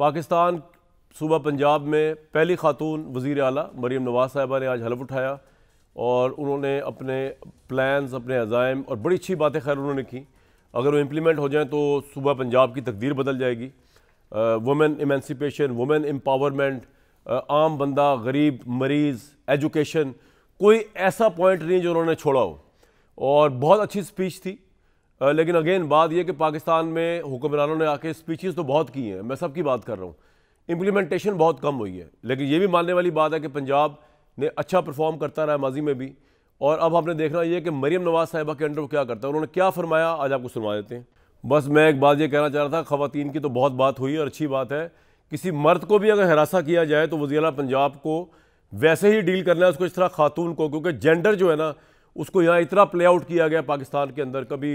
पाकिस्तान सूबा पंजाब में पहली खातून वज़ी अली मरीम नवाज़ साहबा ने आज हलफ उठाया और उन्होंने अपने प्लान्स अपने अज़ाइम और बड़ी अच्छी बातें खैर उन्होंने की अगर वो इम्प्लीमेंट हो जाएँ तो सूबा पंजाब की तकदीर बदल जाएगी वुमेन एमेंसिपेशन वुमेन एम्पावरमेंट आम बंदा गरीब मरीज़ एजुकेशन कोई ऐसा पॉइंट नहीं जो उन्होंने छोड़ा हो और बहुत अच्छी स्पीच थी लेकिन अगेन बात यह कि पाकिस्तान में हुक्मरानों ने आके स्पीचेस तो बहुत की हैं मैं सब की बात कर रहा हूँ इम्प्लीमेंटेशन बहुत कम हुई है लेकिन ये भी मानने वाली बात है कि पंजाब ने अच्छा परफॉर्म करता रहा माजी में भी और अब आपने देखना यह कि मरीम नवाज साहिबा के अंडर क्या करता है उन्होंने क्या फरमाया आज आपको सुनवा देते हैं बस मैं एक बात ये कहना चाह रहा था खातन की तो बहुत बात हुई और अच्छी बात है किसी मर्द को भी अगर हरासा किया जाए तो वजी पंजाब को वैसे ही डील करना है उसको इस तरह खातून को क्योंकि जेंडर जो है ना उसको यहाँ इतना प्ले आउट किया गया पाकिस्तान के अंदर कभी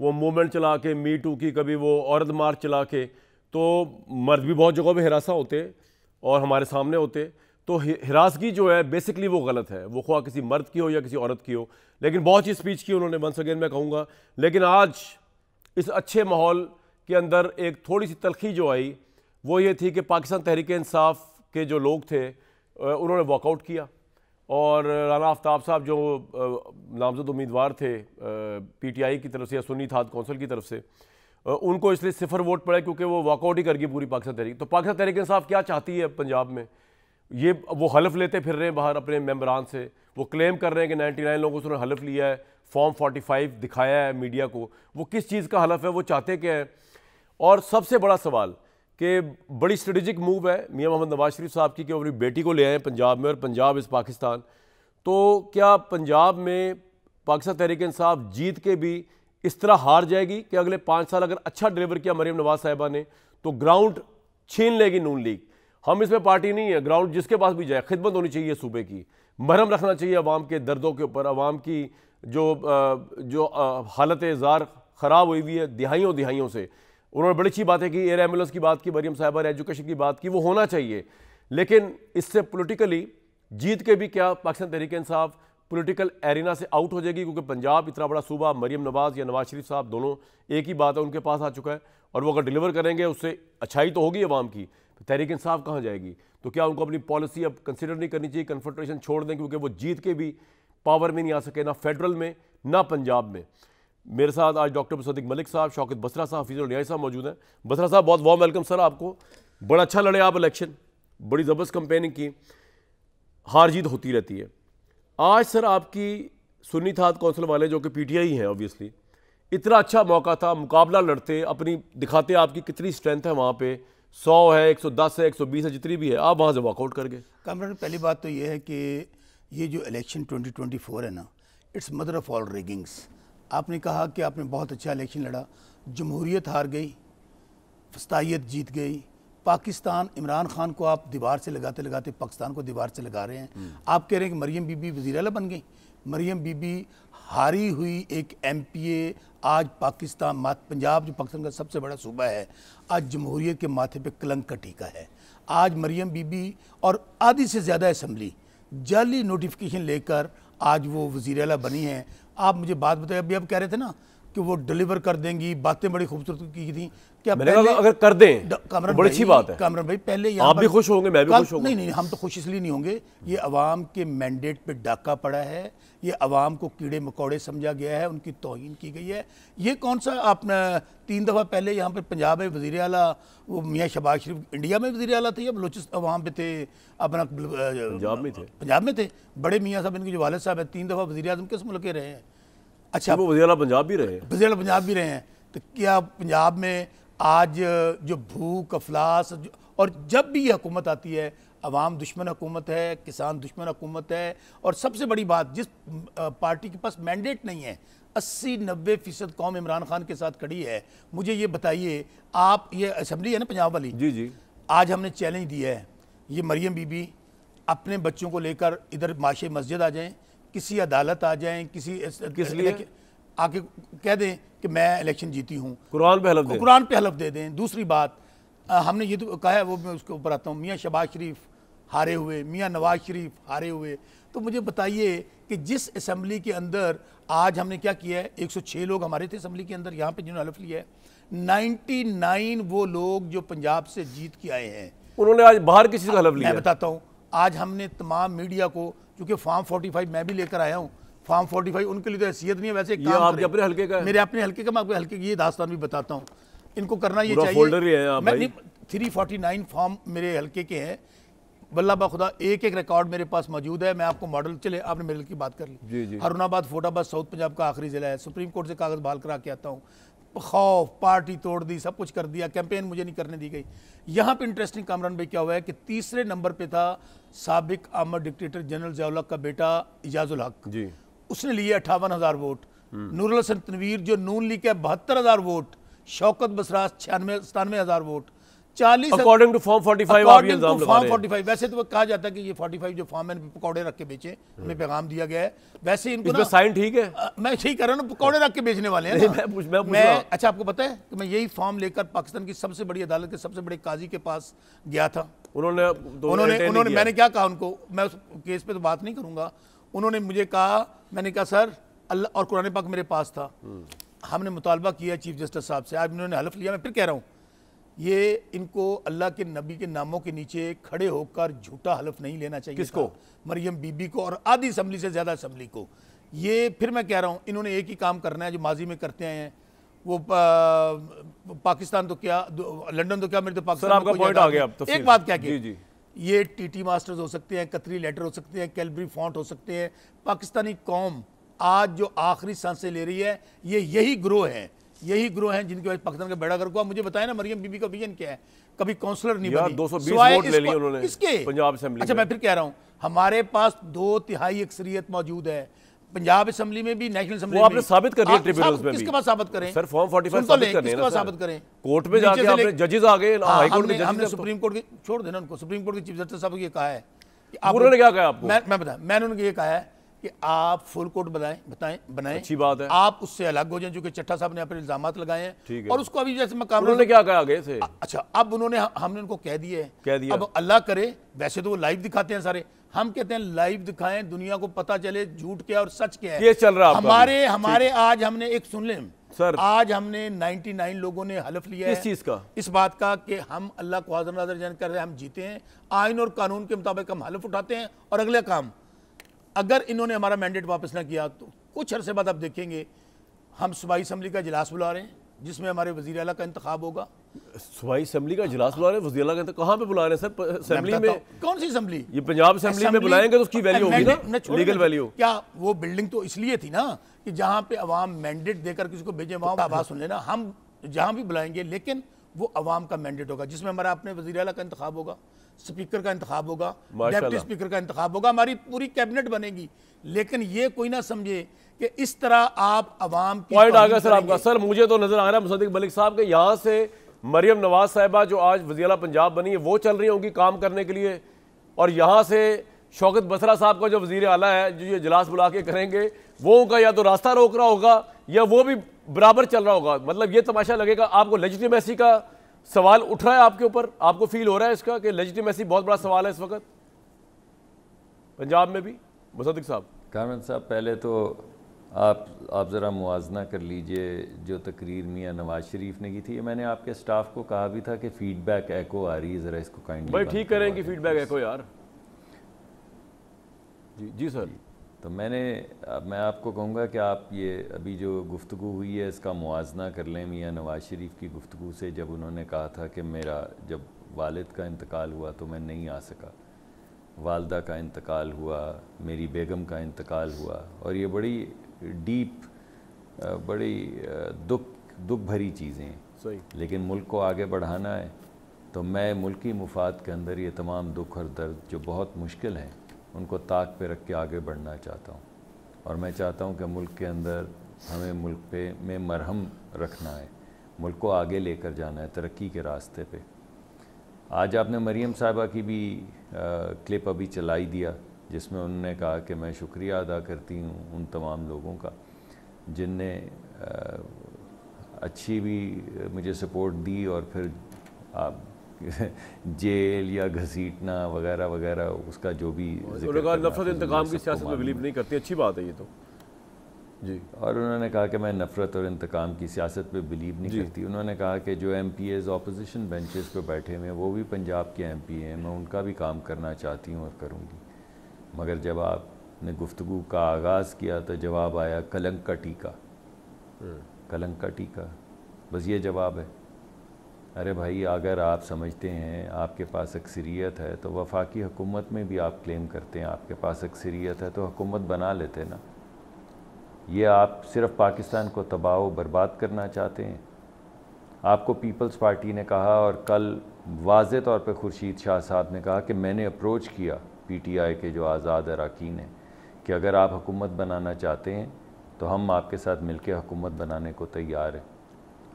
वो मूवमेंट चला के मी टू की कभी वो औरत मार्च चला के तो मर्द भी बहुत जगहों पर हरासा होते और हमारे सामने होते तो हिरासगी जो है बेसिकली वो गलत है वो खुआ किसी मर्द की हो या किसी औरत की हो लेकिन बहुत ही स्पीच की उन्होंने वंस अगेन मैं कहूँगा लेकिन आज इस अच्छे माहौल के अंदर एक थोड़ी सी तलखी जो आई वो ये थी कि पाकिस्तान तहरीक इंसाफ के जो लोग थे उन्होंने वॉकआउट किया और राना आफ्ताब साहब जो नामजद उम्मीदवार थे पीटीआई की तरफ से या सुन्नी थात कौंसिल की तरफ से उनको इसलिए सिफर वोट पड़े क्योंकि वो वॉकआउट ही कर गई पूरी पाकिस्तान तहरीक तो पाकिस्तान तहरीक साहब क्या चाहती है पंजाब में ये वो हलफ लेते फिर रहे हैं बाहर अपने मेम्बरान से वो क्लेम कर रहे हैं कि 99 लोगों से उन्होंने हलफ लिया है फॉर्म 45 दिखाया है मीडिया को वो किस चीज़ का हलफ है वो चाहते क्या है और सबसे बड़ा सवाल कि बड़ी स्ट्रेटिजिक मूव है मियाँ मोहम्मद नवाज शरीफ साहब की कि वो अपनी बेटी को ले आए पंजाब में और पंजाब इस पाकिस्तान तो क्या पंजाब में पाकिस्तान तहरीक इंसाफ जीत के भी इस तरह हार जाएगी कि अगले पाँच साल अगर अच्छा डिलीवर किया मरीम नवाज साहिबा ने तो ग्राउंड छीन लेगी नून लीग हम इसमें पार्टी नहीं है ग्राउंड जिसके पास भी जाए खिदमत होनी चाहिए सूबे की मरहम रखना चाहिए अवाम के दर्दों के ऊपर अवाम की जो जो हालत ज़ार ख़राब हुई हुई है दिहाइयों दिहाइयों से उन्होंने बड़ी अच्छी बातें की एयर एम्बुलेंस की बात की मरीम साहबा ने एजुकेशन की बात की वो होना चाहिए लेकिन इससे पोलिटिकली जीत के भी क्या पाकिस्तान तहरीक इंसाफ पोलिटिकल एरिना से आउट हो जाएगी क्योंकि पंजाब इतना बड़ा सूबा मरीम नवाज़ या नवाज शरीफ साहब दोनों एक ही बात है उनके पास आ चुका है और वो अगर डिलीवर करेंगे उससे अच्छाई तो होगी आवाम की तो तहरीक इंसाफ कहाँ जाएगी तो क्या उनको अपनी पॉलिसी अब कंसिडर नहीं करनी चाहिए कन्फर्ट्रेशन छोड़ दें क्योंकि वो जीत के भी पावर में नहीं आ सके ना फेडरल में ना पंजाब में मेरे साथ आज डॉक्टर मुसदिक मलिक साहब शौकत बसरा साहब हफीज़ न्याय साहब मौजूद हैं बसरा साहब बहुत वॉम वेलकम सर आपको बड़ा अच्छा लड़े आप इलेक्शन बड़ी ज़बरदस्त कंपेनिंग की हार जीत होती रहती है आज सर आपकी सुन्नी थात कौंसिल वाले जो कि पी टी आई हैं ऑब्वियसली इतना अच्छा मौका था मुकाबला लड़ते अपनी दिखाते आपकी कितनी स्ट्रेंथ है वहाँ पर सौ है एक सौ दस है एक सौ बीस है जितनी भी है आप वहाँ से वॉकआउट कर गए कमरान पहली बात तो ये है कि ये जो इलेक्शन ट्वेंटी ट्वेंटी फोर है ना it's mother of all riggings आपने कहा कि आपने बहुत अच्छा इलेक्शन लड़ा जमहूरीत हार गई फस्तायत जीत गई पाकिस्तान इमरान खान को आप दीवार से लगाते लगाते पाकिस्तान को दीवार से लगा रहे हैं हम्म। आप कह रहे हैं कि मरीम बीबी वजी अल बन गई मरीम बीबी हारी हुई एक एम पी ए आज पाकिस्तान मात पंजाब जो पाकिस्तान का सबसे बड़ा सूबा है आज जमहूरीत के माथे पे कलंक का टीका है आज मरीम बीबी और आधी से ज़्यादा असम्बली जाली नोटिफिकेशन लेकर आज वो वजीर अला बनी हैं आप मुझे बात बताइए अभी आप कह रहे थे ना कि वो डिलीवर कर देंगी बातें बड़ी खूबसूरत की थी क्या मैंने पहले, अगर कर दें कामरान तो बड़ी अच्छी बात है कामरान भाई पहले आप भी खुश होंगे मैं भी खुश होंगे नहीं नहीं हम तो खुश इसलिए नहीं होंगे ये अवाम के मैंडेट पे डाका पड़ा है ये अवाम को कीड़े मकोड़े समझा गया है उनकी तोहन की गई है ये कौन सा आप तीन दफ़ा पहले यहाँ पर पंजाब में वजीर अला वो मियाँ शबाज शरीफ इंडिया में वजी अला थे या बलोचिस्तान वहाँ पर थे अपना पंजाब में थे पंजाब में थे बड़े मियाँ साहब इनके जो वालद साहब हैं तीन दफ़ा वजी अजम किस मुल्क के रहे हैं अच्छा वो वजीरा पंजाब भी रहे वजी पंजाब भी रहे हैं तो क्या पंजाब में आज जो भूख अफलास और जब भी ये हुकूमत आती है अवाम दुश्मन हुकूमत है किसान दुश्मन हुकूमत है और सबसे बड़ी बात जिस पार्टी के पास मैंडेट नहीं है अस्सी नब्बे फीसद कौम इमरान खान के साथ खड़ी है मुझे ये बताइए आप ये असम्बली है ना पंजाब वाली जी जी आज हमने चैलेंज दिया है ये मरियम बीबी अपने बच्चों को लेकर इधर माशे मस्जिद आ जाएँ किसी अदालत आ जाए किसी किस लिए आके कह दें कि मैं इलेक्शन जीती हूँ कुरान पे हलफ कुरान पे हलफ दे दें दूसरी बात हमने ये तो कहा है वो मैं उसके ऊपर आता हूँ मियाँ शबाज शरीफ हारे हुए मियाँ नवाज शरीफ हारे हुए तो मुझे बताइए कि जिस असम्बली के अंदर आज हमने क्या किया है 106 लोग हमारे थे असम्बली के अंदर यहाँ पे जिन्होंने हलफ लिया है 99 वो लोग जो पंजाब से जीत के आए हैं उन्होंने आज बाहर किसी का हलफ लिया मैं बताता हूँ आज हमने तमाम मीडिया को क्योंकि फार्म फाइव मैं भी लेकर आया हूँ फार्म 45 उनके लिए तो हैसियत नहीं है वैसे ये आपके अपने हल्के का मेरे अपने हल्के का मैं आपके हल्के की ये दास्तान भी बताता हूँ इनको करना ये चाहिए थ्री फोर्टी नाइन फार्म मेरे हल्के के हैं वल्ला बखुदा एक एक रिकॉर्ड मेरे पास मौजूद है मैं आपको मॉडल चले आपने मेरे की बात कर ली हरुणाबाद फोटाबाद साउथ पंजाब का आखिरी जिला है सुप्रीम कोर्ट से कागज बहाल करा के आता हूँ खौफ पार्टी तोड़ दी सब कुछ कर दिया कैंपेन मुझे नहीं करने दी गई यहाँ पे इंटरेस्टिंग कामरान भाई क्या हुआ है कि तीसरे नंबर पे था सबक आमर डिक्टेटर जनरल जयाल का बेटा इजाजुल हक जी उसने लिए अट्ठावन हज़ार वोट हम्म। नूरल हसन तनवीर जो नून लीग के बहत्तर हज़ार वोट शौकत बसराज छियानवे सतानवे हज़ार वोट चालीस अकॉर्डिंग टू फॉर्म फोर्टी आप ये इल्जाम लगा रहे हैं वैसे तो कहा जाता है कि ये 45 जो फॉर्म है पकौड़े रख के बेचे हमें पैगाम दिया गया है वैसे इनको ना साइन ठीक है मैं ठीक कर रहा हूँ पकौड़े रख के बेचने वाले हैं मैं पूछ मैं, मैं अच्छा आपको पता है कि मैं यही फॉर्म लेकर पाकिस्तान की सबसे बड़ी अदालत के सबसे बड़े काजी के पास गया था उन्होंने उन्होंने उन्होंने मैंने क्या कहा उनको मैं उस केस पे तो बात नहीं करूँगा उन्होंने मुझे कहा मैंने कहा सर अल्लाह और कुरान पाक मेरे पास था हमने मुतालबा किया चीफ जस्टिस साहब से आज उन्होंने हलफ लिया मैं फिर कह रहा हूँ ये इनको अल्लाह के नबी के नामों के नीचे खड़े होकर झूठा हलफ नहीं लेना चाहिए किसको मरियम बीबी को और आधी असम्बली से ज़्यादा असम्बली को ये फिर मैं कह रहा हूँ इन्होंने एक ही काम करना है जो माजी में करते आए हैं वो पा, पाकिस्तान तो क्या लंदन तो क्या मेरे तो पाकिस्तान आपका पॉइंट आ गया अब तो एक बात क्या जी जी ये टीटी मास्टर्स हो सकते हैं कतरी लेटर हो सकते हैं कैलबरी फॉन्ट हो सकते हैं पाकिस्तानी कौम आज जो आखिरी सांसें ले रही है ये यही ग्रोह है यही ग्रोह हैं जिनके वजह पाकिस्तान का बेड़ा गर्क हुआ मुझे बताया ना मरियम बीबी का विजन क्या है कभी काउंसलर नहीं बना दो सौ ले उन्होंने इसके पंजाब असेंबली अच्छा मैं फिर कह रहा हूँ हमारे पास दो तिहाई अक्सरियत मौजूद है पंजाब असम्बली में भी नेशनल असम्बली आपने साबित कर दिया ट्रिब्यूनल्स में साबित करें सर फॉर्म 45 तो साबित करने साबित करें कोर्ट में जाके आपने जजेस आ गए हाई कोर्ट में हमने सुप्रीम कोर्ट तो- के छोड़ देना उनको सुप्रीम कोर्ट के चीफ जस्टिस साहब ये कहा है उन्होंने क्या कहा आपको मैं मैं बता मैंने उनको ये कहा है कि आप फुल कोर्ट बनाए बताएं बनाए अच्छी बात है आप उससे अलग हो जाए जो कि चट्टा साहब ने अपने इल्जाम लगाए हैं ठीक है और उसको अभी जैसे मकाम उन्होंने क्या कहा गए थे अच्छा अब उन्होंने हमने उनको कह दिया है कह दिया अब अल्लाह करे वैसे तो वो लाइव दिखाते हैं सारे हम कहते हैं लाइव दिखाएं दुनिया को पता चले झूठ क्या और सच क्या है ये चल रहा हमारे हमारे आज हमने एक सुन ले सर आज हमने 99 लोगों ने हलफ लिया इस चीज का इस बात का कि हम अल्लाह को हाजर नजर जन कर रहे हैं हम जीते हैं आयन और कानून के मुताबिक हम हलफ उठाते हैं और अगले काम अगर इन्होंने हमारा मैंडेट वापस ना किया तो कुछ अरसे बाद आप देखेंगे हम सूबाई इसम्बली का इजलास बुला रहे हैं जिसमें हमारे वजी अला का इंतखब होगा सूबाई असम्बली का इजलास बुला रहे हैं वजी अला का कहाँ पे बुला रहे हैं सर असम्बली में कौन सी असम्बली ये पंजाब असम्बली में बुलाएंगे तो उसकी वैल्यू होगी ना लीगल वैल्यू क्या वो बिल्डिंग तो इसलिए थी ना कि जहाँ पे अवाम मैंडेट देकर किसी को भेजे वहाँ आवाज़ सुन लेना हम जहाँ भी बुलाएंगे लेकिन वो अवाम का मैंडेट होगा जिसमें हमारा अपने वजी अला का इंतजाम होगा स्पीकर का इंतखब होगा डेप्टी स्पीकर का इंतखब होगा हमारी पूरी कैबिनेट बनेगी लेकिन ये कोई ना समझे कि इस तरह आप आवाम पॉइंट आ गया सर आपका सर मुझे तो नजर आ रहा है मुसदिक मलिक साहब के यहाँ से मरियम नवाज साहबा जो आज वजीला पंजाब बनी है वो चल रही होंगी काम करने के लिए और यहाँ से शौकत बसरा साहब का जो वजीर आला है जो ये इजलास बुला के करेंगे वो उनका या तो रास्ता रोक रहा होगा या वो भी बराबर चल रहा होगा मतलब ये तमाशा लगेगा आपको लेजिटिमेसी का सवाल उठ रहा है आपके ऊपर आपको फील हो रहा है इसका कि लेजिटिमेसी बहुत बड़ा सवाल है इस वक्त पंजाब में भी मुसदिक साहब काम साहब पहले तो आप आप ज़रा मुआजना कर लीजिए जो तकरीर मियाँ नवाज शरीफ ने की थी मैंने आपके स्टाफ को कहा भी था कि फ़ीडबैक एको आ रही है ज़रा इसको काइंडली भाई ठीक करें कि फ़ीडबैक एको यार जी जी सर तो मैंने मैं आपको कहूँगा कि आप ये अभी जो गुफ्तु हुई है इसका मुआजना कर लें मियाँ नवाज़ शरीफ की गुफ्तु से जब उन्होंने कहा था कि मेरा जब वालद का इंतकाल हुआ तो मैं नहीं आ सका वालदा का इंतकाल हुआ मेरी बेगम का इंतकाल हुआ और ये बड़ी डीप बड़ी दुख दुख भरी चीज़ें सही लेकिन मुल्क को आगे बढ़ाना है तो मैं मुल्की मुफाद के अंदर ये तमाम दुख और दर्द जो बहुत मुश्किल हैं उनको ताक पे रख के आगे बढ़ना चाहता हूँ और मैं चाहता हूँ कि मुल्क के अंदर हमें मुल्क पे में मरहम रखना है मुल्क को आगे लेकर जाना है तरक्की के रास्ते पे आज आपने मरीम साहबा की भी आ, क्लिप अभी चलाई दिया जिसमें उन्होंने कहा कि मैं शुक्रिया अदा करती हूँ उन तमाम लोगों का जिनने अच्छी भी मुझे सपोर्ट दी और फिर आप जेल या घसीटना वगैरह वगैरह उसका जो भी नफरत तो इंतकाम की तो सियासत में बिलीव नहीं करती अच्छी बात है ये तो जी और उन्होंने कहा कि मैं नफ़रत और इंतकाम की सियासत पे बिलीव नहीं करती उन्होंने कहा कि जो M P as opposition benches पे बैठे हुए हैं वो भी पंजाब के एम पी हैं मैं उनका भी काम करना चाहती हूँ और करूँगी मगर जब आपने गुफ्तु का आगाज़ किया तो जवाब आया कलंक का टीका हम्म। कलंक का टीका बस ये जवाब है अरे भाई अगर आप समझते हैं आपके पास अक्सरियत है तो वफाकी हुकूमत में भी आप क्लेम करते हैं आपके पास अक्सरियत है तो हुकूमत बना लेते ना ये आप सिर्फ पाकिस्तान को तबाह व बर्बाद करना चाहते हैं आपको पीपल्स पार्टी ने कहा और कल वाज तौर पर खुर्शीद शाह साहब ने कहा कि मैंने अप्रोच किया पी टी आई के जो आज़ाद अरकान हैं कि अगर आप हुकूमत बनाना चाहते हैं तो हम आपके साथ मिलकर हुकूमत बनाने को तैयार हैं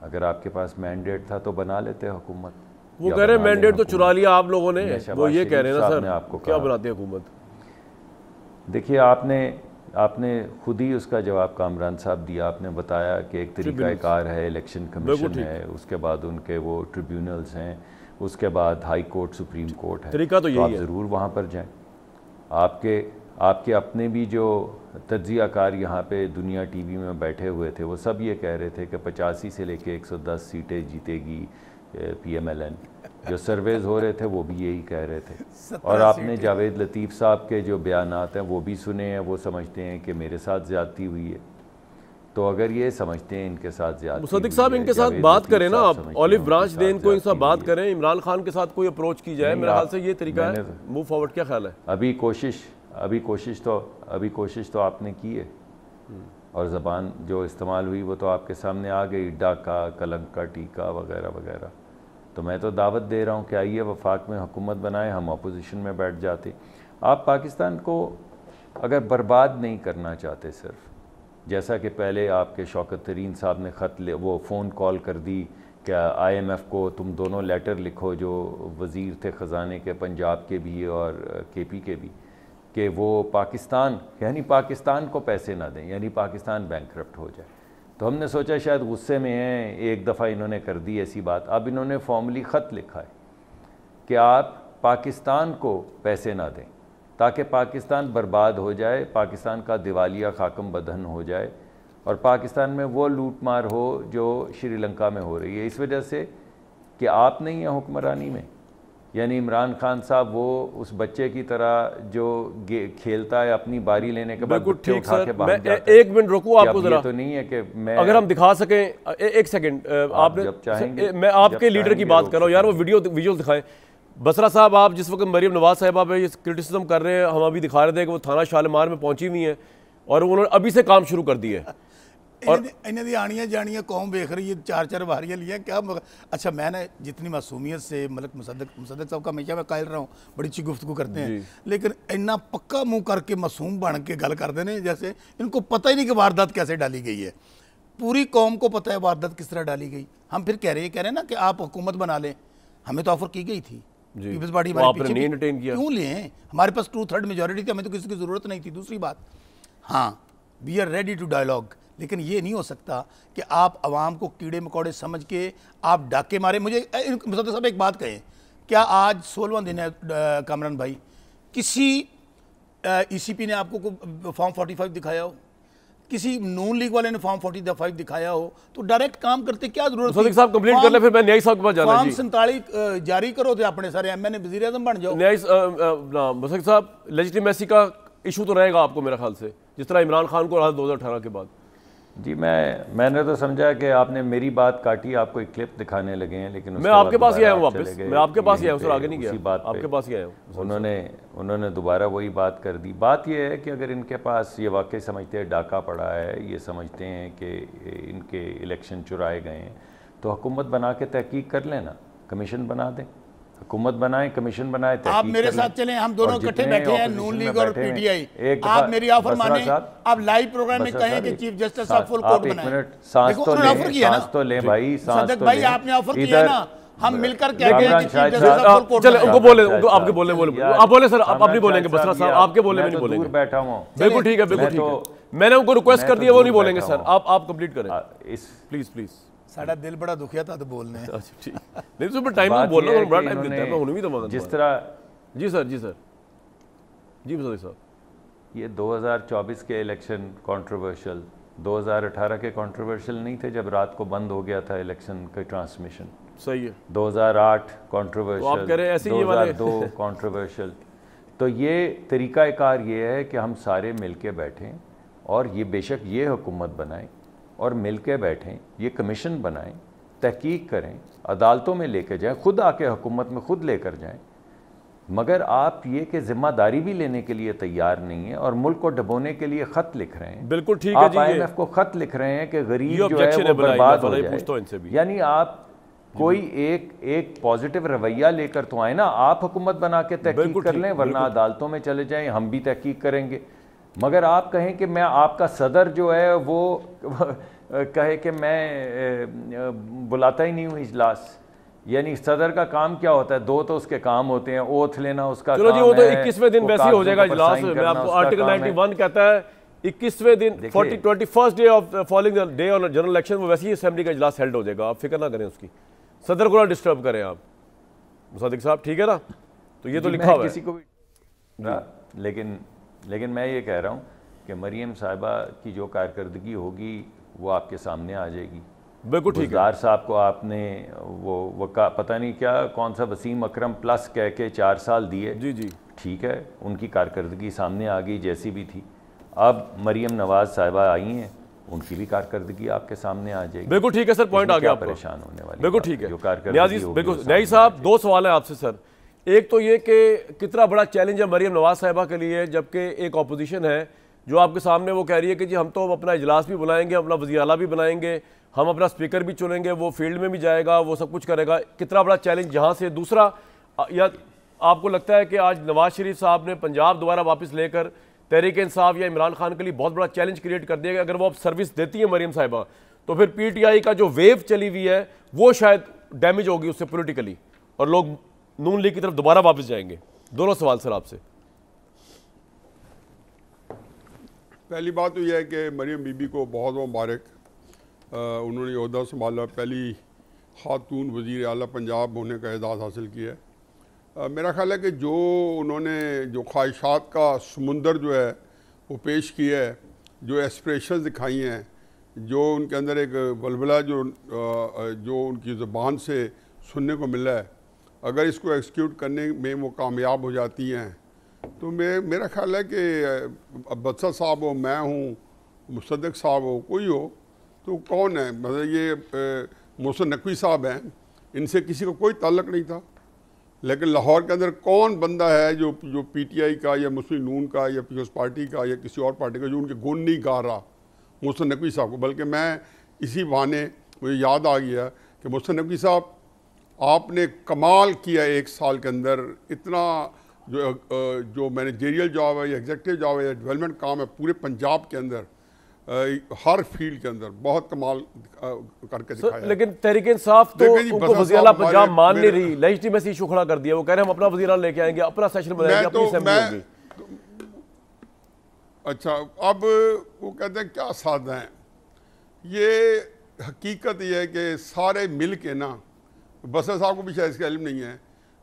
अगर आपके पास मैंडेट था तो बना लेते हुकूमत वो कह रहे हैं मैंडेट तो चुरा लिया आप लोगों ने वो ये कह रहे हैं ना सर आपको क्या बनाते हैं हुकूमत देखिए आपने आपने खुद ही उसका जवाब कामरान साहब दिया आपने बताया कि एक तरीका कार है इलेक्शन कमीशन है उसके बाद उनके वो ट्रिब्यूनल्स हैं उसके बाद हाई कोर्ट सुप्रीम कोर्ट है तरीका तो, तो यही आप ज़रूर वहाँ पर जाएं आपके आपके अपने भी जो तजियाकार यहाँ पे दुनिया टीवी में बैठे हुए थे वो सब ये कह रहे थे कि पचासी से लेके 110 सीटें जीतेगी पीएमएलएन जो सर्वेज हो रहे थे वो भी यही कह रहे थे और आपने जावेद लतीफ़ साहब के जो बयान हैं वो भी सुने हैं वो समझते हैं कि मेरे साथ ज़्यादती हुई है तो अगर ये समझते हैं इनके साथ मुसदिक साहब इनके साथ बात करें ना आप ऑलिव ब्रांच दें इनको इनके साथ बात करें इमरान खान के साथ कोई अप्रोच की जाए मेरे ख्याल से ये तरीका है मूव फॉरवर्ड क्या ख्याल है अभी कोशिश अभी कोशिश तो अभी कोशिश तो आपने की है हम्म। और ज़बान जो इस्तेमाल हुई वो तो आपके सामने आ गई डाका कलंका टीका वगैरह वगैरह तो मैं तो दावत दे रहा हूँ कि आइए वफाक में हुकूमत बनाए हम अपोजिशन में बैठ जाते आप पाकिस्तान को अगर बर्बाद नहीं करना चाहते सिर्फ जैसा कि पहले आपके शौकत तरीन साहब ने ख़त ले वो फ़ोन कॉल कर दी क्या आईएमएफ़ को तुम दोनों लेटर लिखो जो वज़ीर थे ख़जाने के पंजाब के भी और केपी के भी कि वो पाकिस्तान यानी पाकिस्तान को पैसे ना दें यानी पाकिस्तान बैंक हो जाए तो हमने सोचा शायद गुस्से में हैं एक दफ़ा इन्होंने कर दी ऐसी बात अब इन्होंने फॉर्मली ख़त लिखा है कि आप पाकिस्तान को पैसे ना दें ताकि पाकिस्तान बर्बाद हो जाए पाकिस्तान का दिवालिया खाकम बदहन हो जाए और पाकिस्तान में वो लूट मार हो जो श्रीलंका में हो रही है इस वजह से कि आप नहीं हैं हुक्मरानी में यानी इमरान खान साहब वो उस बच्चे की तरह जो खेलता है अपनी बारी लेने के बाद ठीक सर के बाहर एक मिनट रुकू आपको जरा तो नहीं है कि मैं अगर हम दिखा सकें ए, एक सेकंड आप जब चाहेंगे मैं आपके लीडर की बात कर रहा हूँ यार वो वीडियो विजुअल दिखाएं बसरा साहब आप जिस वक्त मरीम नवाज साहब आप ये क्रिटिसिज्म कर रहे हैं हम अभी दिखा रहे थे कि वो थाना शालमार में पहुंची हुई है और उन्होंने अभी से काम शुरू कर दिया है ਔਰ ਇਹਨਾਂ ਦੀ ਆਣੀਆਂ ਜਾਣੀਆਂ ਕੌਮ ਵੇਖ ਰਹੀ चार ਚਾਰ ਚਾਰ बारियां लिया क्या अच्छा मैंने जितनी मासूमियत से मलक मतलब मुसदक मुसदक साहब का हमेशा मैं कायल रहा हूँ बड़ी अच्छी गुफ्तु करते हैं लेकिन इन्ना पक्का मुंह करके मासूम बन के गल करते हैं जैसे इनको पता ही नहीं कि वारदात कैसे डाली गई है पूरी कौम को पता है वारदात किस तरह डाली गई हम फिर कह रहे हैं कह रहे हैं ना कि आप हुकूमत बना लें हमें तो ऑफर की गई थी पीपल्स पार्टी क्यों लें हमारे पास टू थर्ड मेजोरिटी थी हमें तो किसी की जरूरत नहीं थी दूसरी बात हाँ we are ready to dialogue लेकिन ये नहीं हो सकता कि आप आवाम को कीड़े मकोड़े समझ के आप डाके मारे मुझे मुसद तो साहब एक बात कहें क्या आज सोलवा दिन है कामरान भाई किसी ईसीपी e ने आपको फॉर्म 45 दिखाया हो किसी नून लीग वाले ने फॉर्म फाइव दिखाया हो तो डायरेक्ट काम करते क्या जरूरत साहब कंप्लीट कर ले फिर मैं न्याय साहब के पास जाना फॉर्म 47 जारी करो तो अपने सारे एम ए वजी अजम बन जाओ न्याय मुसद साहब लेजिटिमेसी का इशू तो रहेगा आपको मेरा ख्याल से जिस तरह इमरान खान को रहा दो के बाद जी मैं मैंने तो समझा कि आपने मेरी बात काटी आपको एक क्लिप दिखाने लगे हैं लेकिन मैं आपके पास ही आया हूँ वापस मैं आपके पास ही आया हूँ सर आगे नहीं गया बात आपके पास ही आया हूँ उन्होंने उन्होंने दोबारा वही बात कर दी बात यह है कि अगर इनके पास ये वाकई समझते हैं डाका पड़ा है ये समझते हैं कि इनके इलेक्शन चुराए गए हैं तो हुकूमत बना के तहकीक कर लेना कमीशन बना दें हुकूमत बनाए कमीशन बनाए आप मेरे साथ चले हम दोनों इकट्ठे बैठे हैं नून लीग और पीटीआई आप मेरी ऑफर माने आप लाइव प्रोग्राम में कहें कि चीफ जस्टिस साहब फुल कोर्ट बनाए मिनट सांस तो ले ऑफर किया ना तो ले भाई सांस तो भाई आपने ऑफर किया ना हम मिलकर कहते हैं कि चीफ जस्टिस साहब फुल कोर्ट चले उनको बोले उनको आपके बोले बोले आप बोले सर आप अपनी बोलेंगे बसरा साहब आपके बोले में नहीं तो बोलेंगे दूर बैठा हूं बिल्कुल ठीक है बिल्कुल ठीक तो है मैंने उनको रिक्वेस्ट कर तो दिया वो नहीं बोलेंगे सर आप आप कंप्लीट करें इस प्लीज प्लीज ਸਾਡਾ ਦਿਲ ਬੜਾ ਦੁਖਿਆ ਤਦ ਬੋਲਨੇ ਆ ਅੱਛਾ ਠੀਕ ਨਹੀਂ ਤੁਸੀਂ ਟਾਈਮ ਨੂੰ ਬੋਲਣਾ ਬੜਾ ਟਾਈਮ ਦਿੱਤਾ ਮੈਂ ਹੁਣ ਵੀ ਦਵਾਂਗਾ ਜਿਸ ਤਰ੍ਹਾਂ जी सर जी सर जी बसोरी ਸਰ ਇਹ 2024 के इलेक्शन ਕੰਟਰੋਵਰਸ਼ੀਅਲ 2018 के कंट्रोवर्शियल नहीं थे जब रात को बंद हो गया था इलेक्शन का ट्रांसमिशन सही है 2008 कंट्रोवर्शियल तो ऐसे 2002 कंट्रोवर्शियल तो ये कार ये है कि हम सारे मिल के बैठें और ये बेशक ये हुकूमत बनाएं और मिल के बैठें ये कमीशन बनाएं तहकीक करें अदालतों में लेके जाएं खुद आके हुकूमत में खुद लेकर जाएं मगर आप ये कि जिम्मेदारी भी लेने के लिए तैयार नहीं है और मुल्क को डबोने के लिए खत लिख रहे हैं बिल्कुल ठीक है जी आईएमएफ को खत लिख रहे हैं कि गरीब जो है वो बर्बाद हो जाए यानी आप कोई एक एक पॉजिटिव रवैया लेकर तो आए ना आप हुकूमत बना के तहकीक कर लें वरना अदालतों में चले जाएं हम भी तहकीक करेंगे मगर आप कहें कि मैं आपका सदर जो है वो कहे कि मैं बुलाता ही नहीं हूँ इजलास यानी सदर का काम क्या होता है दो तो उसके काम होते हैं ओथ लेना उसका चलो जी वो तो इक्कीसवें दिन वैसे ही हो जाएगा इजलास मैं आपको आर्टिकल 91 कहता है इक्कीसवें दिन forty twenty first day of following day on general election वो वैसे ही असेंबली का इजलास हेल्ड हो जाएगा आप फिक्र ना करें उसकी सदर को ना डिस्टर्ब करें आप मुसादिक साहब ठीक है ना तो ये तो लिखा हुआ है किसी को भी हाँ, लेकिन लेकिन मैं ये कह रहा हूँ कि मरीम साहिबा की जो कारकर्दगी होगी वो आपके सामने आ जाएगी बिल्कुल ठीक है साहब को आपने वो वका पता नहीं क्या कौन सा वसीम अकरम प्लस कह के चार साल दिए जी जी ठीक है उनकी कारकर्दगी सामने आ गई जैसी भी थी अब मरीम नवाज साहिबा आई हैं उनकी भी कारकर्दगी आपके सामने आ जाएगी बिल्कुल ठीक है सर पॉइंट आ गया परेशान होने वाले बिल्कुल ठीक है जो कारकर्दगी बिल्कुल नई साहब दो सवाल है आपसे सर एक तो ये कि कितना बड़ा चैलेंज है मरीम नवाज साहिबा के लिए जबकि एक अपोजिशन है जो आपके सामने वो कह रही है कि जी हम तो अपना इजलास भी बुलाएंगे अपना वजी अला भी बनाएंगे हम अपना स्पीकर भी चुनेंगे वो फील्ड में भी जाएगा वो सब कुछ करेगा कितना बड़ा चैलेंज यहाँ से दूसरा या आपको लगता है कि आज नवाज शरीफ साहब ने पंजाब दोबारा वापस लेकर तहरीक इंसाफ या इमरान खान के लिए बहुत बड़ा चैलेंज क्रिएट कर दिया अगर वो अब सर्विस देती है मरीम साहिबा तो फिर पीटीआई का जो वेव चली हुई है वो शायद डैमेज होगी उससे पोलिटिकली और लोग नून लीग की तरफ दोबारा वापस जाएंगे दोनों सवाल सर आपसे पहली बात तो यह है कि मरियम बीबी को बहुत मुबारक उन्होंने अहदा संभाला पहली खातून वज़ी अली पंजाब होने का एजाज़ हासिल किया है मेरा ख्याल है कि जो उन्होंने जो ख्वाहिशात का समंदर जो है वो पेश किया है जो एस्परेशन दिखाई हैं जो उनके अंदर एक बलबला जो जो उनकी ज़बान से सुनने को मिला है अगर इसको एक्सक्यूट करने में वो कामयाब हो जाती हैं तो मे मेरा ख्याल है कि अब बदसा साहब हो मैं हूँ मुसदक साहब हो कोई हो तो कौन है मतलब ये मोहसन नकवी साहब हैं इनसे किसी को कोई ताल्लक नहीं था लेकिन लाहौर के अंदर कौन बंदा है जो जो पीटीआई का या मुस्लिम नून का या पीपल्स पार्टी का या किसी और पार्टी का जो उनके गुण नहीं गा रहा मोहसन नकवी साहब को बल्कि मैं इसी बहाने मुझे याद आ गया कि मोहसन नकवी साहब आपने कमाल किया एक साल के अंदर इतना जो जो मैनेजेरियल जॉब है या एग्जेक्टिव जॉब है या डेवलपमेंट काम है पूरे पंजाब के अंदर हर फील्ड के अंदर बहुत कमाल करके दिखाया so, लेकिन तहरीक इंसाफ तो उनको वजीरा पंजाब मान नहीं रही लेजिटी में इशू खड़ा कर दिया वो कह रहे हैं हम अपना वजीरा लेके आएंगे अपना सेशन बनाएंगे अपनी तो, असेंबली होगी अच्छा अब वो कहते हैं क्या साधना है ये हकीकत ये है कि सारे मिल के ना बसर साहब को भी शायद इसका इलम नहीं है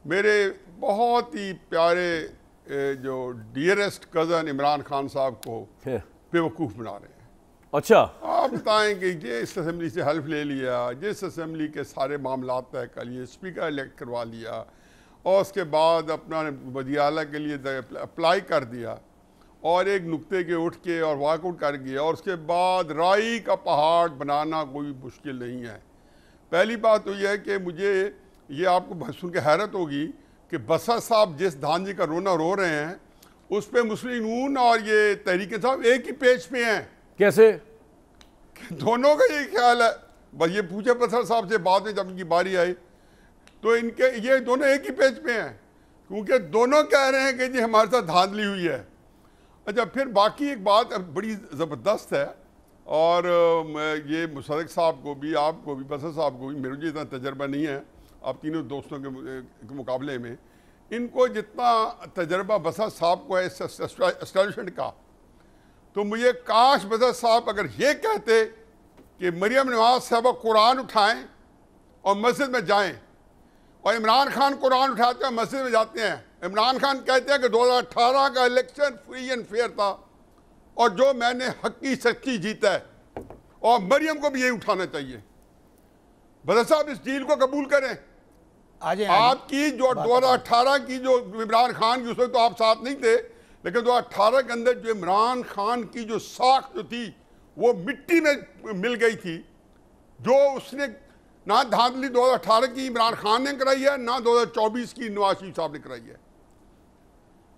मेरे बहुत ही प्यारे जो डियरेस्ट कज़न इमरान खान साहब को हाँ। बेवकूफ़ बना रहे हैं अच्छा आप बताएं कि जिस असम्बली से हल्फ ले लिया जिस असम्बली के सारे मामला तय कर लिए स्पीकर इलेक्ट करवा लिया और उसके बाद अपना वजियाला के लिए अप्लाई कर दिया और एक नुक्ते के उठ के और वॉकआउट कर गया और उसके बाद राई का पहाड़ बनाना कोई मुश्किल नहीं है पहली बात तो यह है कि मुझे ये आपको सुन के हैरत होगी कि बसा साहब जिस धान जी का रोना रो रहे हैं उस पर मुस्लिम नून और ये तहरीक साहब एक ही पेज पे हैं कैसे दोनों का ये ख्याल है बस ये पूछे बसर साहब से बाद में जब इनकी बारी आई तो इनके ये दोनों एक ही पेज पे हैं क्योंकि दोनों कह रहे हैं कि जी हमारे साथ धांधली हुई है अच्छा फिर बाकी एक बात बड़ी ज़बरदस्त है और ये मुशरक साहब को भी आपको भी बसर साहब को भी मेरे को इतना तजर्बा नहीं है आप तीनों दोस्तों के मुकाबले में इनको जितना तजर्बा बसर साहब को है इस्टेबलिशमेंट का तो मुझे काश बसर साहब अगर ये कहते कि मरियम नवाज साहब कुरान उठाएं और मस्जिद में जाएं और इमरान खान कुरान उठाते हैं मस्जिद में जाते हैं इमरान खान कहते हैं कि 2018 का इलेक्शन फ्री एंड फेयर था और जो मैंने हकी सच्ची जीता है और मरियम को भी यही उठाना चाहिए भदर साहब इस डील को कबूल करें आज आपकी जो दो अठारह की जो इमरान खान की उस वक्त तो आप साथ नहीं थे लेकिन दो अठारह के अंदर जो इमरान खान की जो साख जो थी वो मिट्टी में मिल गई थी जो उसने ना धांधली दो हज़ार अठारह की इमरान खान ने कराई है ना दो हज़ार चौबीस की नवाज शरीफ साहब ने कराई है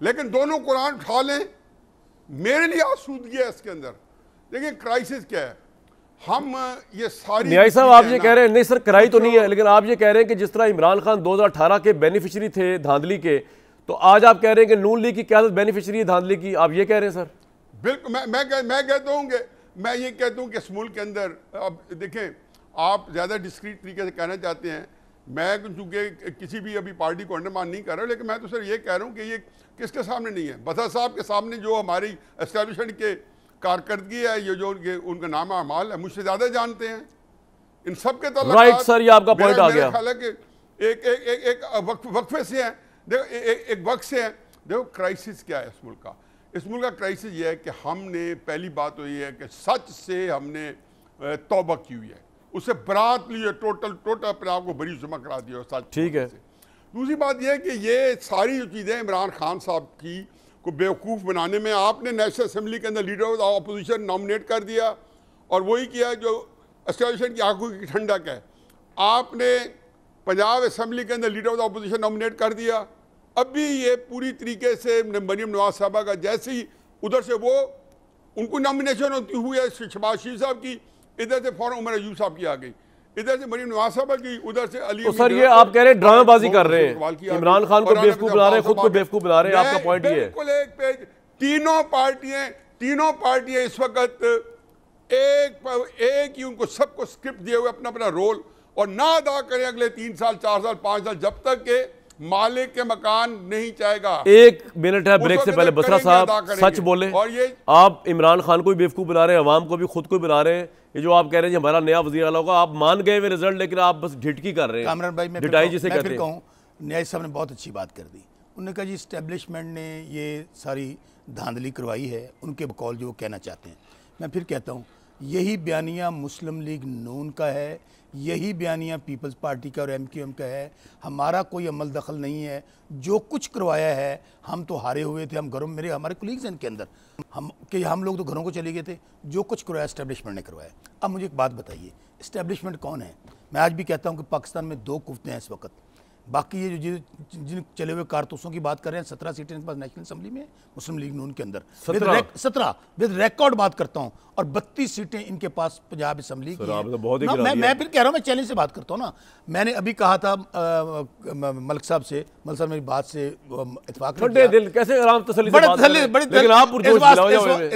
लेकिन दोनों कुरान उठा लें मेरे लिए आसूदगी है इसके अंदर देखिए क्राइसिस क्या है हम ये सारी न्याय साहब आप ये कह रहे हैं नहीं सर कराई तो नहीं है तो लेकिन आप ये कह रहे हैं कि जिस तरह इमरान खान 2018 के बेनिफिशरी थे धांधली के तो आज आप कह रहे हैं कि नून लीग की क्या बेनिफिशरी है धांधली की आप ये कह रहे हैं सर बिल्कुल मैं मैं कह, मैं कहता हूँ कि मैं ये कहता हूँ कि इस मुल्क के अंदर अब देखें आप ज़्यादा डिस्क्रीट तरीके से कहना चाहते हैं मैं चूँकि किसी भी अभी पार्टी को अंडरमान नहीं कर रहा लेकिन मैं तो सर ये कह रहा हूँ कि ये किसके सामने नहीं है बसर साहब के सामने जो हमारी इस्टेब्लिशमेंट के कारकर्दगी है ये जो उनके उनका नाम अमाल है मुझसे ज़्यादा जानते हैं इन सब के तल्लक राइट सर ये आपका पॉइंट आ गया ख्याल है कि एक एक एक, एक वक्फ, वक्फे से हैं देखो ए, ए, एक वक्त से हैं देखो क्राइसिस क्या है इस मुल्क का इस मुल्क का क्राइसिस ये है कि हमने पहली बात तो ये है कि सच से हमने तोबा की हुई है उसे बरात ली है टोटल टोटल अपने आप को बरी जमा करा दिया सच ठीक है दूसरी बात यह कि ये सारी जो चीज़ें इमरान खान साहब की को बेवकूफ़ बनाने में आपने नेशनल असम्बली के अंदर लीडर ऑफ अपोजिशन नॉमिनेट कर दिया और वही किया जो एसोसिएशन की आंखों की ठंडक है आपने पंजाब असम्बली के अंदर leader of the opposition nominate कर दिया अब भी ये पूरी तरीके से मरीम नवाज साहबा का जैसे ही उधर से वो उनको नॉमिनेशन होती हुई है शबाज शरीफ साहब की इधर से फ़ौरन उमर अयूब साहब की आ गई इधर से मरीम नवाज की उधर से अली तो सर ये आप कह रहे हैं ड्रामाबाजी कर रहे हैं इमरान खान को बेवकूफ बना रहे हैं खुद को बेवकूफ बना रहे हैं आपका पॉइंट ये एक पेज तीनों पार्टियां तीनों पार्टियां इस वक्त एक एक ही उनको सबको स्क्रिप्ट दिए हुए अपना अपना रोल और ना अदा करें अगले तीन साल चार साल पांच साल जब तक के मालिक के मकान नहीं चाहेगा एक मिनट है ब्रेक से पहले बसरा साहब सच बोले और ये आप इमरान खान को भी बेवकूफ बना रहे हैं अवाम को भी खुद को बना रहे हैं ये जो आप कह रहे हैं हमारा नया वजी अला होगा आप मान गए हुए रिजल्ट लेकिन आप बस ढिटकी कर रहे हैं कामरान भाई मैं ढिटाई जिसे तो- कहते हैं कहूँ न्याय साहब ने बहुत अच्छी बात कर दी उन्होंने कहा जी स्टैब्लिशमेंट ने ये सारी धांधली करवाई है उनके बकौल जो कहना चाहते हैं मैं फिर कहता हूँ यही बयानिया मुस्लिम लीग नून का है यही बयानिया पीपल्स पार्टी का और एम क्यू एम का है हमारा कोई अमल दखल नहीं है जो कुछ करवाया है हम तो हारे हुए थे हम घरों मेरे हमारे कुलीग्स हैं इनके अंदर हम कि हम लोग तो घरों को चले गए थे जो कुछ करवाया इस्टेब्लिशमेंट ने करवाया अब मुझे एक बात बताइए इस्टेब्लिशमेंट कौन है मैं आज भी कहता हूँ कि पाकिस्तान में दो कुफ्तें हैं इस वक्त बाकी ये जो जिन चले हुए कारतूसों की बात कर रहे हैं सत्रह सीटें पास नेशनल असेंबली में मुस्लिम लीग नून के अंदर सत्रह विद रिकॉर्ड बात करता हूँ और बत्तीस सीटें इनके पास पंजाब असम्बली की तो बहुत ना, मैं मैं फिर कह रहा हूँ मैं चैलेंज से बात करता हूँ ना मैंने अभी कहा था मलक साहब से मलक साहब मेरी बात से इतफाक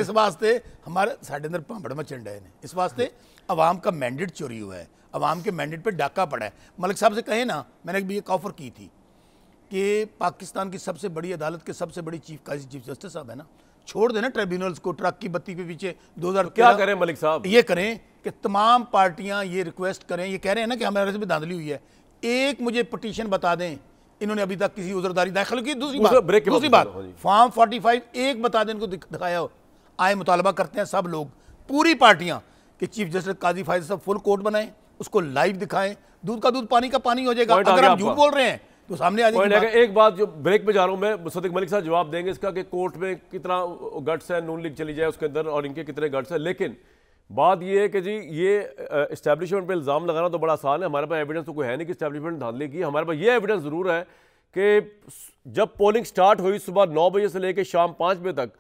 इस वास्ते हमारे साढ़े अंदर पांबड़ मचंडा है इस वास्ते आवाम का मैंडेट चोरी हुआ है अवाम के मैंडेट पर डाका पड़ा है मलिक साहब से कहें ना मैंने भी एक ऑफ़र की थी कि पाकिस्तान की सबसे बड़ी अदालत के सबसे बड़ी चीफ काजी चीफ जस्टिस साहब है ना छोड़ देना ट्रिब्यूनल्स को ट्रक की बत्ती के पीछे दो हजार तो क्या करें मलिक साहब ये करें कि तमाम पार्टियां ये रिक्वेस्ट करें ये कह रहे हैं ना कि हमारे में धांधली हुई है एक मुझे पटिशन बता दें इन्होंने अभी तक किसी उजरदारी दाखिल की दूसरी बात दूसरी बात फॉर्म फोर्टी फाइव एक बता दें इनको दिखाया हो आए मुतालबा करते हैं सब लोग पूरी पार्टियां कि चीफ जस्टिस काजी फायद साहब फुल कोर्ट बनाएं उसको लाइव दिखाएं दूध का दूध पानी का पानी हो जाएगा अगर हम झूठ बोल रहे हैं तो सामने आ जाएगा एक बात जो ब्रेक में जा रहा हूं मैं सदिक मलिक साहब जवाब देंगे इसका कि कोर्ट में कितना गट्स है नून लीग चली जाए उसके अंदर और इनके कितने गट्स है लेकिन बात यह है कि जी ये इस्टेब्लिशमेंट पर इल्ज़ाम लगाना तो बड़ा आसान है हमारे पास एविडेंस तो कोई है नहीं कि इस्टेब्लिशमेंट धांधली की हमारे पास ये एविडेंस ज़रूर है कि जब पोलिंग स्टार्ट हुई सुबह नौ बजे से लेकर शाम पाँच बजे तक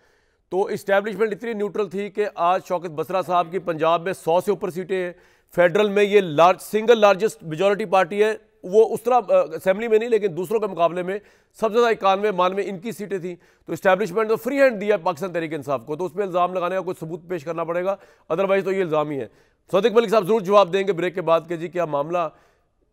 तो इस्टेब्लिशमेंट इतनी न्यूट्रल थी कि आज शौकत बसरा साहब की पंजाब में सौ से ऊपर सीटें हैं फेडरल में ये large single largest majority party है वो उस तरह असेंबली में नहीं लेकिन दूसरों के मुकाबले में सबसे ज़्यादा इक्यानवे मानवे इनकी सीटें थी तो इस्टेब्लिशमेंट तो फ्री हैंड दिया पाकिस्तान तरीके इंसाफ को तो उस पर इल्ज़ाम लगाने का कोई सबूत पेश करना पड़ेगा अदरवाइज़ तो ये इल्ज़ाम ही है सदक मलिक साहब जरूर जवाब देंगे ब्रेक के बाद के जी क्या मामला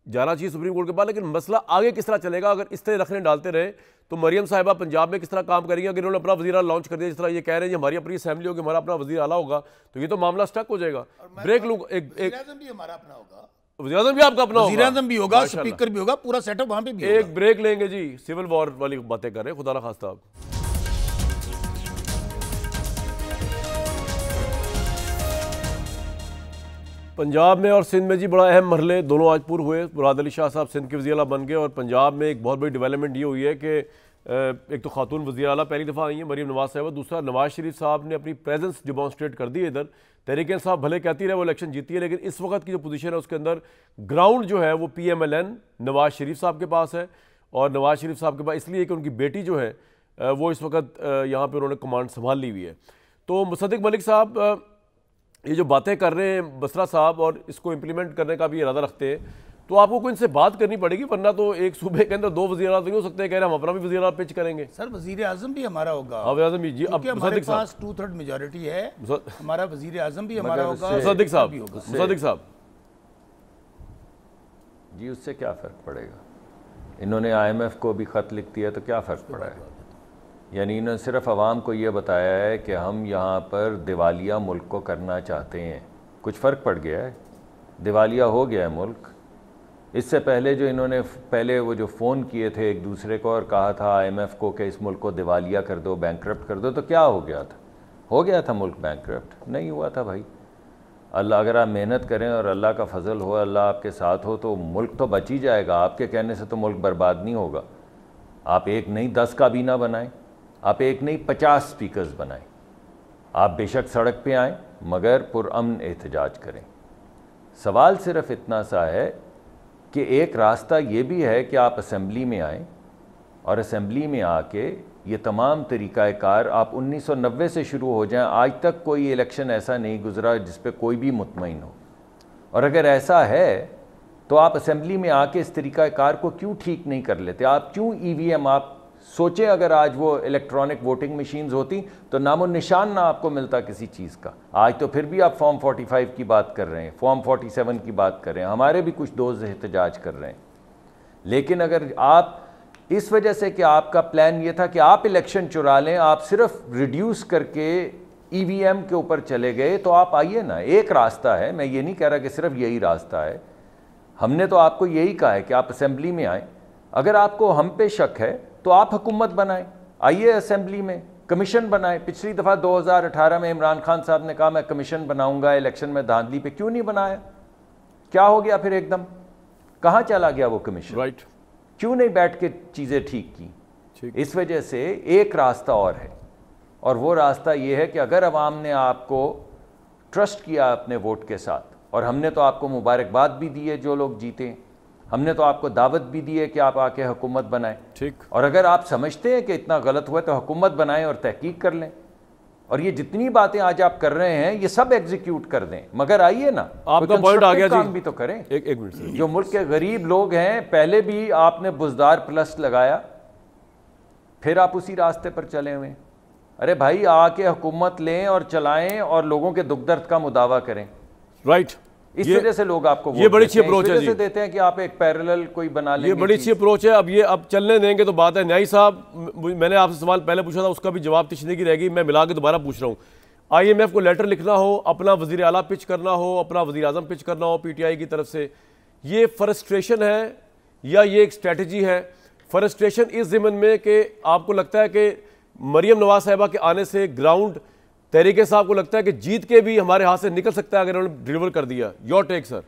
जाना चाहिए सुप्रीम कोर्ट के पास लेकिन मसला आगे किस तरह चलेगा अगर इस तरह रखने डालते रहे तो मरियम साहिबा पंजाब में किस तरह काम करेंगे अगर इन्होंने अपना वजी लॉन्च कर दिया जिस तरह ये कह रहे हैं हमारी अपनी असेंबली होगी हमारा अपना वजी अला होगा तो ये तो मामला स्टक हो जाएगा ब्रेक तो- लूंगा एक एक भी अपना होगा भी आपका अपना होगा भी होगा स्पीकर भी होगा पूरा सेटअप वहां पे भी एक ब्रेक लेंगे जी सिविल वॉर वाली बातें कर रहे हैं खुदा खास्ता पंजाब में और सिंध में जी बड़ा अहम मरले दोनों आज पूर्व हुए मुराद अली शाह साहब सिंध के वजी अला बन गए और पंजाब में एक बहुत बड़ी डेवलपमेंट ये हुई है कि एक तो खातून वजी अला पहली दफ़ा आई है मरीम नवाज साहब दूसरा नवाज शरीफ साहब ने अपनी प्रेजेंस डिमॉन्स्ट्रेट कर दी है इधर तहरीक साहब भले कहती रहे वो इलेक्शन जीती है लेकिन इस वक्त की जो पोजीशन है उसके अंदर ग्राउंड जो है वो P M L N Nawaz Sharif साहब के पास है और नवाज शरीफ साहब के पास इसलिए कि उनकी बेटी जो है वो इस वक्त यहाँ पर उन्होंने कमांड संभाल ली हुई है तो मुसदक मलिक साहब ये जो बातें कर रहे हैं बसरा साहब और इसको इम्प्लीमेंट करने का भी इरादा रखते हैं तो आपको कोई इनसे बात करनी पड़ेगी वरना तो एक सूबे के अंदर दो वजी नहीं हो सकते कह रहे हैं हम अपना भी वजी पिच करेंगे सर वजी आजम भी हमारा होगा हाँ आजम जी अब हमारे पास टू थर्ड मेजोरिटी है हमारा वजीर आजम भी हमारा होगा मुसदिक साहब मुसदिक साहब जी उससे क्या फ़र्क पड़ेगा इन्होंने आईएमएफ को भी ख़त लिख दिया तो क्या फ़र्क पड़ा है यानी इन्होंने सिर्फ आवाम को ये बताया है कि हम यहाँ पर दिवालिया मुल्क को करना चाहते हैं कुछ फ़र्क पड़ गया है दिवालिया हो गया है मुल्क इससे पहले जो इन्होंने पहले वो जो फ़ोन किए थे एक दूसरे को और कहा था आईएमएफ को कि इस मुल्क को दिवालिया कर दो बैंक कर दो तो क्या हो गया था हो गया था मुल्क बैंक्रप्ट नहीं हुआ था भाई अल्लाह अगर आप मेहनत करें और अल्लाह का फजल हो अल्लाह आपके साथ हो तो मुल्क तो बच ही जाएगा आपके कहने से तो मुल्क बर्बाद नहीं होगा आप एक नहीं दस काबीना बनाएं आप एक नहीं पचास स्पीकर्स बनाएं आप बेशक सड़क पे आएं मगर पुरअमन एहतजाज करें सवाल सिर्फ इतना सा है कि एक रास्ता ये भी है कि आप असम्बली में आएँ और असम्बली में आके ये तमाम तरीक़ाकार आप 1990 से शुरू हो जाएं आज तक कोई इलेक्शन ऐसा नहीं गुजरा जिस पर कोई भी मुतमिन हो और अगर ऐसा है तो आप असम्बली में आके इस तरीक़ाकार को क्यों ठीक नहीं कर लेते आप क्यों ई वी एम आप सोचे अगर आज वो इलेक्ट्रॉनिक वोटिंग मशीन्स होती तो नामो निशान ना आपको मिलता किसी चीज़ का आज तो फिर भी आप फॉर्म 45 की बात कर रहे हैं फॉर्म 47 की बात कर रहे हैं हमारे भी कुछ दोस्त एहतजाज कर रहे हैं लेकिन अगर आप इस वजह से कि आपका प्लान ये था कि आप इलेक्शन चुरा लें आप सिर्फ रिड्यूस करके ईवीएम e के ऊपर चले गए तो आप आइए ना एक रास्ता है मैं ये नहीं कह रहा कि सिर्फ यही रास्ता है हमने तो आपको यही कहा है कि आप असेंबली में आएँ अगर आपको हम पे शक है तो आप हुकूमत बनाएं आइए असेंबली में कमीशन बनाए पिछली दफ़ा 2018 में इमरान खान साहब ने कहा मैं कमीशन बनाऊंगा इलेक्शन में धांधली पे क्यों नहीं बनाया क्या हो गया फिर एकदम कहाँ चला गया वो कमीशन राइट right. क्यों नहीं बैठ के चीज़ें ठीक की इस वजह से एक रास्ता और है और वो रास्ता ये है कि अगर आवाम ने आपको ट्रस्ट किया अपने वोट के साथ और हमने तो आपको मुबारकबाद भी दी है जो लोग जीते हैं हमने तो आपको दावत भी दी है कि आप आके हुकूमत बनाएं ठीक और अगर आप समझते हैं कि इतना गलत हुआ तो हुकूमत बनाएं और तहकीक कर लें और ये जितनी बातें आज आप कर रहे हैं ये सब एग्जीक्यूट कर दें मगर आइए ना आपका पॉइंट आ गया काम भी तो करें एक एक मिनट जो मुल्क के गरीब लोग हैं पहले भी आपने बुजदार प्लस लगाया फिर आप उसी रास्ते पर चले हुए अरे भाई आके हुकूमत लें और चलाएं और लोगों के दुख दर्द का मुदावा करें राइट right. इस वजह से लोग आपको ये बड़ी अच्छी अप्रोच है देते हैं कि आप एक पैरेलल कोई बना ले बड़ी अच्छी अप्रोच है अब ये अब चलने देंगे तो बात है न्यायी साहब मैंने आपसे सवाल पहले पूछा था उसका भी जवाब की रहेगी मैं मिला के दोबारा पूछ रहा हूँ आईएमएफ को लेटर लिखना हो अपना वजी अला पिच करना हो अपना वजी अजम पिच करना हो पीटीआई की तरफ से ये फ्रस्ट्रेशन है या ये एक स्ट्रेटजी है फ्रस्ट्रेशन इस जिमन में कि आपको लगता है कि मरियम नवाज साहबा के आने से ग्राउंड तहरीके साहब को लगता है कि जीत के भी हमारे हाथ से निकल सकता है अगर उन्होंने डिलीवर कर दिया योर टेक सर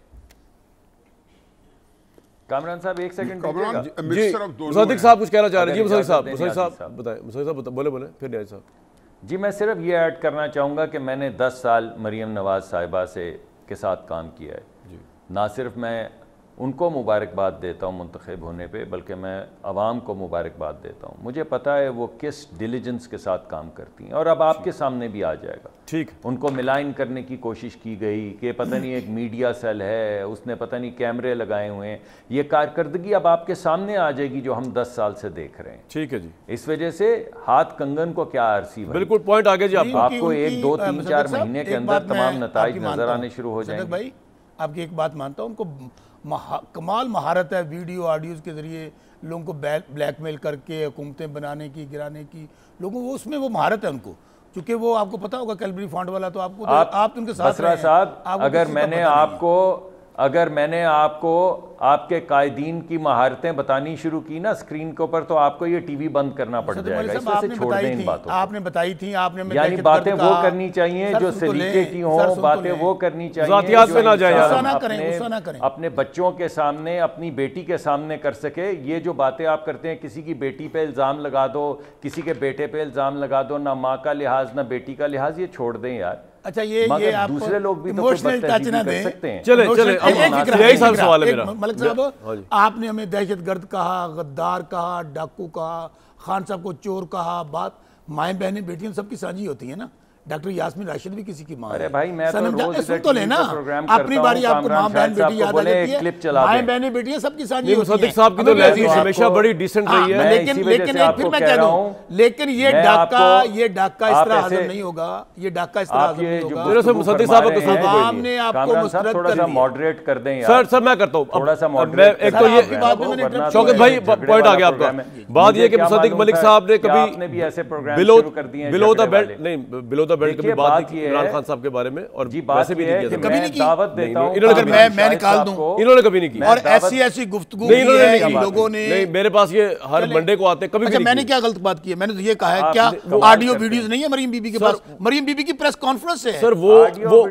कामरान साहब एक सेकंड मुसादिक साहब कुछ कहना चाह रहे हैं जी साहब साहब साहब तो बोले बोले फिर साहब जी मैं सिर्फ ये ऐड करना चाहूँगा कि मैंने दस साल मरीम नवाज साहिबा से के साथ काम किया है ना सिर्फ मैं उनको मुबारकबाद देता हूँ मंतखब होने पर बल्कि मैं आवाम को मुबारकबाद देता हूँ मुझे पता है वो किस डिलीजेंस के साथ काम करती हैं और अब आपके सामने भी आ जाएगा ठीक उनको मिलाइन करने की कोशिश की गई कि पता नहीं एक मीडिया सेल है उसने पता नहीं कैमरे लगाए हुए हैं ये कारकर्दगी अब आपके सामने आ जाएगी जो हम दस साल से देख रहे हैं ठीक है जी इस वजह से हाथ कंगन को क्या आरसी बिल्कुल पॉइंट आगे जी आपको एक दो तीन चार महीने के अंदर तमाम नतज नजर आने शुरू हो जाएंगे भाई आपकी एक बात मानता हूँ उनको महा, कमाल महारत है वीडियो ऑडियोज़ के ज़रिए लोगों को ब्लैक मेल करके हुकूमतें बनाने की गिराने की लोगों को उसमें वो महारत है उनको क्योंकि वो आपको पता होगा कैलबरी फंड वाला तो आपको तो आप, तो, आप उनके साथ साहब अगर मैंने आपको अगर मैंने आपको आपके कायदीन की महारतें बतानी शुरू की ना स्क्रीन के ऊपर तो आपको ये टीवी बंद करना पड़ जाएगा इस से छोड़ दें इन बातों आपने बताई थी आपने यानी बातें तो तो वो करनी चाहिए जो सलीके की हो बातें वो करनी चाहिए अपने बच्चों के सामने अपनी बेटी के सामने कर सके ये जो बातें आप करते हैं किसी की बेटी पे इल्ज़ाम लगा दो किसी के बेटे पे इल्ज़ाम लगा दो ना माँ का लिहाज ना बेटी का लिहाज ये छोड़ दें यार अच्छा ये ये आप दूसरे लोग भी इमोशनल तो टच ना हैं चले चले यही सवाल है मेरा मलिक साहब हाँ आपने हमें दहशतगर्द कहा गद्दार कहा डाकू कहा खान साहब को चोर कहा बात माए बहनें बेटियां सबकी साझी होती है ना डॉक्टर यासमिन राशिद भी किसी की माँ अरे भाई मैं तो सनम तो रोज सुन तो लेना अपनी बारी आपको माँ बहन बेटी याद आ जाती है माएँ बहन बेटी सब किसान ये सदक साहब की तो लहजी हमेशा बड़ी डिसेंट रही है हाँ, लेकिन लेकिन एक फिर मैं कह रहा दूं लेकिन ये डाका ये डाका इस तरह हाजिर नहीं होगा ये डाका इस तरह हाजिर नहीं होगा साहब हमने आपको मुस्तरद कर दिया मॉडरेट कर दें सर सर मैं करता हूँ थोड़ा सा मॉडरेट एक तो ये चौके भाई पॉइंट आ गया आपका बात ये कि मुसद्दिक मलिक साहब ने कभी बिलो बिलो द बेल्ट नहीं बिलो होता बैठ के बात की इमरान खान साहब के बारे में और जी बात भी नहीं किया कभी नहीं की दावत देता हूं इन्होंने कभी मैं मैं निकाल दूं इन्होंने कभी नहीं की और ऐसी ऐसी गुफ्तगू नहीं नहीं इन्होंने की लोगों ने नहीं मेरे पास ये हर मंडे को आते कभी अच्छा मैंने क्या गलत बात की है मैंने तो ये कहा है क्या ऑडियो वीडियोस नहीं है मरियम बीबी के पास मरियम बीबी की प्रेस कॉन्फ्रेंस है सर वो वो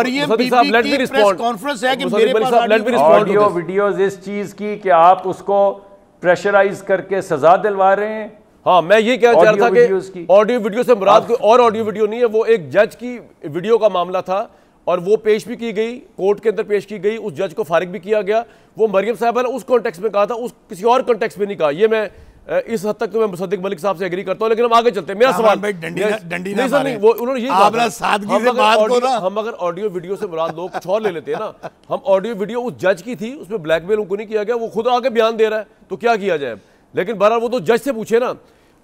मरियम बीबी की प्रेस कॉन्फ्रेंस है कि मेरे पास ऑडियो वीडियोस इस चीज की कि आप उसको प्रेशराइज करके सजा दिलवा रहे हैं हाँ मैं ये कहना चाह रहा था कि ऑडियो वीडियो से मुराद कोई और ऑडियो वीडियो नहीं है वो एक जज की वीडियो का मामला था और वो पेश भी की गई कोर्ट के अंदर पेश की गई उस जज को फारिग भी किया गया वो मरियम साहबा ने उस कॉन्टेक्स में कहा था उस किसी और कॉन्टेक्स में नहीं कहा ये मैं इस हद तक तो मैं मुसद्दिक मलिक साहब से एग्री करता हूँ लेकिन हम आगे चलते हैं मेरा सवाल डंडी नहीं वो उन्होंने ये हम अगर ऑडियो वीडियो से मुराद लोग कुछ और ले लेते हैं ना हम ऑडियो वीडियो उस जज की थी उसमें ब्लैकमेल उनको नहीं किया गया वो खुद आके बयान दे रहा है तो क्या किया जाए लेकिन बहरहाल वो तो जज से पूछे ना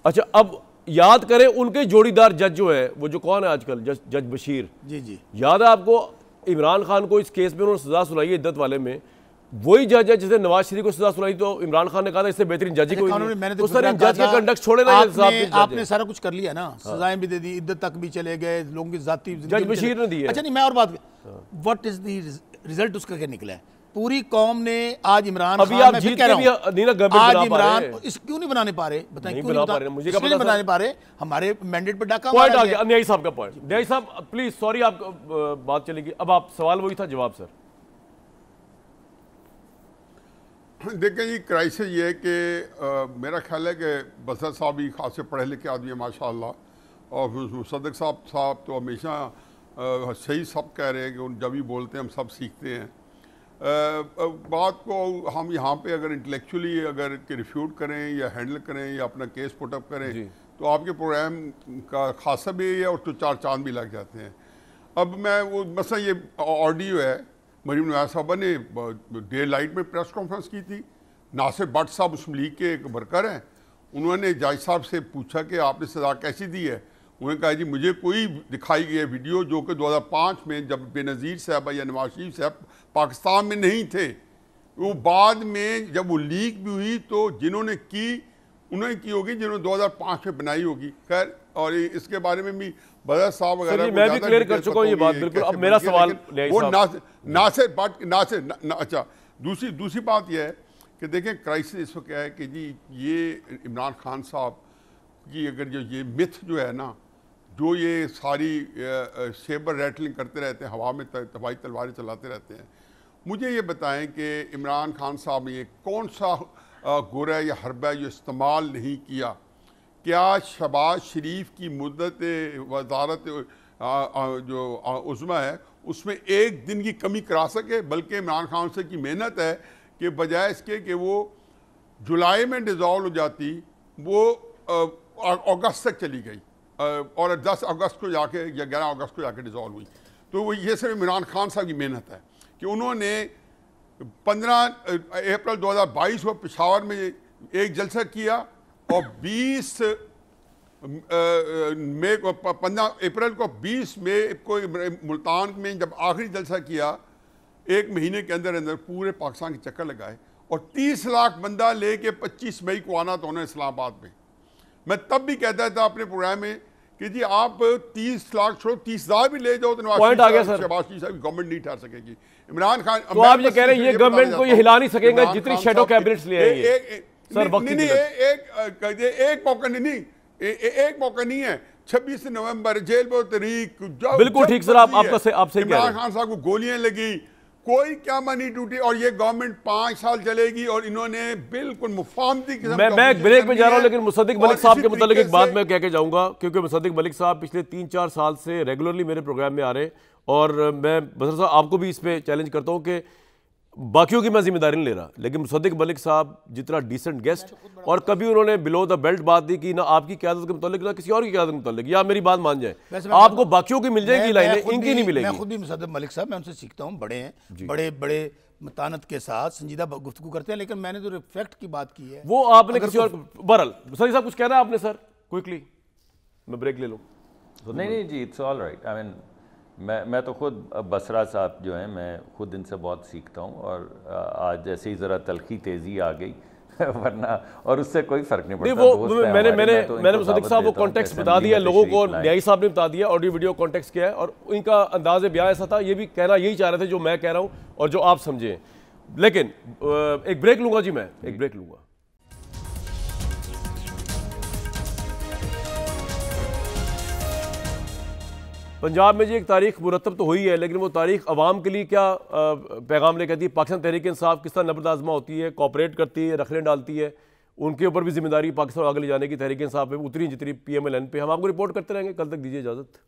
अच्छा अब याद करें उनके जोड़ीदार जज जो है वो जो कौन है आजकल जज जज बशीर जी जी याद है आपको इमरान खान को इस केस में उन्होंने सजा सुनाई है इद्दत वाले में वही जज है जिसने नवाज शरीफ को सजा सुनाई तो इमरान खान ने कहा था इससे बेहतरीन जज को तो तो जज के कंडक्ट छोड़े ना आपने, आपने सारा कुछ कर लिया ना हाँ। सजाएं भी दे दी इद्दत तक भी चले गए लोगों की जाती जज बशीर ने दी अच्छा नहीं मैं और बात वट इज द रिजल्ट उसका क्या निकला है पूरी कौम ने आज इमरान अभी आप जीत कह रहा आज इमरान इस क्यों नहीं बनाने पा रहे बताए क्यों बना मुझे नहीं बनाने पा रहे हमारे मैंडेट पर डाका पॉइंट आ गया साहब का पॉइंट साहब प्लीज सॉरी आप बात चलेगी अब आप सवाल वही था जवाब सर देखें जी क्राइसिस ये है कि मेरा ख्याल है कि बसर साहब भी खासे पढ़े लिखे आदमी है माशाल्लाह और सदक साहब साहब तो हमेशा सही सब कह रहे हैं कि उन जब भी बोलते हैं हम सब सीखते हैं बात को हम यहाँ पे अगर इंटेलेक्चुअली अगर रिफ्यूट करें या हैंडल करें या अपना केस पुटअप करें तो आपके प्रोग्राम का खासा भी है और तो चार चांद भी लग जाते हैं अब मैं वो मसा ये ऑडियो है मरीम नवाज साहबा ने डे लाइट में प्रेस कॉन्फ्रेंस की थी नासिर भट्ट साहब उसम लीग के एक वर्कर हैं उन्होंने जज साहब से पूछा कि आपने सजा कैसी दी है उन्होंने कहा जी मुझे कोई दिखाई गई वीडियो जो कि 2005 में जब बेनज़ीर साहब या नवाज शरीफ साहब पाकिस्तान में नहीं थे वो बाद में जब वो लीक भी हुई तो जिन्होंने की उन्होंने की होगी जिन्होंने 2005 में बनाई होगी खैर और इसके बारे में भी बदर साहब वगैरह मैं भी क्लियर कर चुका हूँ ये बात बिल्कुल अब मेरा सवाल वो नासिर बट नासिर अच्छा दूसरी दूसरी बात यह है कि देखें क्राइसिस इस वक्त क्या है कि जी ये इमरान खान साहब की अगर जो ये मिथ जो है ना जो ये सारी सेबर रैटलिंग करते रहते हैं हवा में तबाही तलवारें चलाते रहते हैं मुझे ये बताएं कि इमरान खान साहब ने कौन सा गोरा या हरबा जो इस्तेमाल नहीं किया क्या शबाज शरीफ की मुद्दत वजारत जो उज़मा है उसमें एक दिन की कमी करा सके बल्कि इमरान खान से की मेहनत है कि बजाय इसके कि वो जुलाई में डिज़ोल्व हो जाती वो अगस्त तक चली गई और 10 अगस्त को जाके या ग्यारह अगस्त को जाके डिजॉल्व हुई तो वो ये सिर्फ इमरान खान साहब की मेहनत है कि उन्होंने 15 अप्रैल 2022 को पिशावर में एक जलसा किया और 20 मई को पंद्रह अप्रैल को 20 मई को मुल्तान में जब आखिरी जलसा किया एक महीने के अंदर अंदर पूरे पाकिस्तान के चक्कर लगाए और 30 लाख बंदा लेके 25 मई को आना था उन्होंने इस्लामाबाद में मैं तब भी कहता था अपने प्रोग्राम में कि जी आप 30 लाख छोड़ो तीस हजार भी ले जाओ तो पॉइंट आ गया सर शहबाज साहब गवर्नमेंट नहीं ठहर सकेगी इमरान खान तो आप ये कह रहे हैं ये गवर्नमेंट को ये हिला नहीं सकेगा जितनी शेडो कैबिनेट ले आएंगे सर नहीं एक एक मौका नहीं एक मौका नहीं है छब्बीस नवंबर जेल में तरीक बिल्कुल ठीक सर आप आपसे आपसे इमरान खान साहब को गोलियां लगी कोई क्या मनी ड्यूटी और ये गवर्नमेंट पांच साल चलेगी और इन्होंने बिल्कुल मुफामती मैं मैं ब्रेक में जा रहा हूं लेकिन मुसदिक मलिक साहब के मतलब एक बात मैं कह के क्योंकि मुसदिक मलिक साहब पिछले तीन चार साल से रेगुलरली मेरे प्रोग्राम में आ रहे और मैं बसर साहब आपको भी इस पर चैलेंज करता हूँ कि बाकियों की मैं जिम्मेदारी नहीं ले रहा लेकिन मुसद्दिक मलिक साहब जितना तो डिसेंट गेस्ट और कभी उन्होंने बिलो द बेल्ट बात दी कि ना आपकी क्यादत के मुतल ना किसी और की क्यादत के मुतल या मेरी बात मान जाए आपको बाकियों की मिल जाएगी लाइनें इनकी नहीं मिलेगी मैं खुद भी मुसद्दिक मलिक साहब मैं उनसे सीखता हूँ बड़े हैं बड़े बड़े मतानत के साथ संजीदा गुफ्तु करते हैं लेकिन मैंने जो तो रिफेक्ट की बात की है वो आपने किसी और बरल सर साहब कुछ कहना है आपने सर क्विकली मैं ब्रेक ले लूँ नहीं नहीं जी it's all right I mean मैं मैं तो ख़ुद बसरा साहब जो हैं मैं ख़ुद इनसे बहुत सीखता हूँ और आज जैसे ही ज़रा तलखी तेज़ी आ गई वरना और उससे कोई फर्क नहीं पड़ता वो मैंने मैंने तो मैंने मुसदिक साहब वो कॉन्टेक्स्ट बता दिया लोगों को और न्यायी साहब ने बता दिया ऑडियो वीडियो कॉन्टेक्स्ट किया है और इनका अंदाज ब्याह ऐसा था ये भी कहना यही चाह रहे थे जो मैं कह रहा हूँ और जो आप समझें लेकिन एक ब्रेक लूँगा जी मैं एक ब्रेक लूँगा पंजाब में जी एक तारीख मुरतब तो हुई है लेकिन वो तारीख आवाम के लिए क्या पैगाम लेकर आती है पाकिस्तान तहरीक इंसाफ किस तरह नबरदाजमा आजमा होती है कॉपरेट करती है रखने डालती है उनके ऊपर भी जिम्मेदारी पाकिस्तान आगे ले जाने की तहरीक इंसाफ में उतरी जितनी पी एम एल एन पे हम आपको रिपोर्ट करते रहेंगे कल तक दीजिए इजाज़त